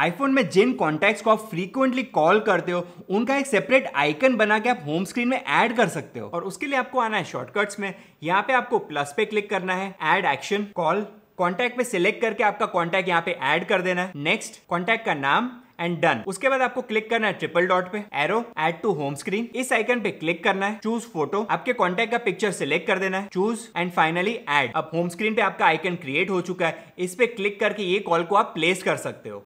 iPhone में जिन contacts को आप फ्रीक्वेंटली कॉल करते हो उनका एक सेपरेट आइकन बना के आप होम स्क्रीन में ऐड कर सकते हो और उसके लिए आपको आना है शॉर्टकट्स में यहाँ पे आपको प्लस पे क्लिक करना है एड एक्शन कॉल कॉन्टैक्ट पे सिलेक्ट करके आपका कॉन्टैक्ट यहाँ पे ऐड कर देना है नेक्स्ट कॉन्टैक्ट का नाम एंड डन उसके बाद आपको क्लिक करना है ट्रिपल डॉट पे arrow add to home screen इस आइकन पे क्लिक करना है चूज फोटो आपके कॉन्टेक्ट का पिक्चर सिलेक्ट कर देना है चूज एंड फाइनली एड अब होम स्क्रीन पे आपका आइकन क्रिएट हो चुका है इस पे क्लिक करके ये कॉल को आप प्लेस कर सकते हो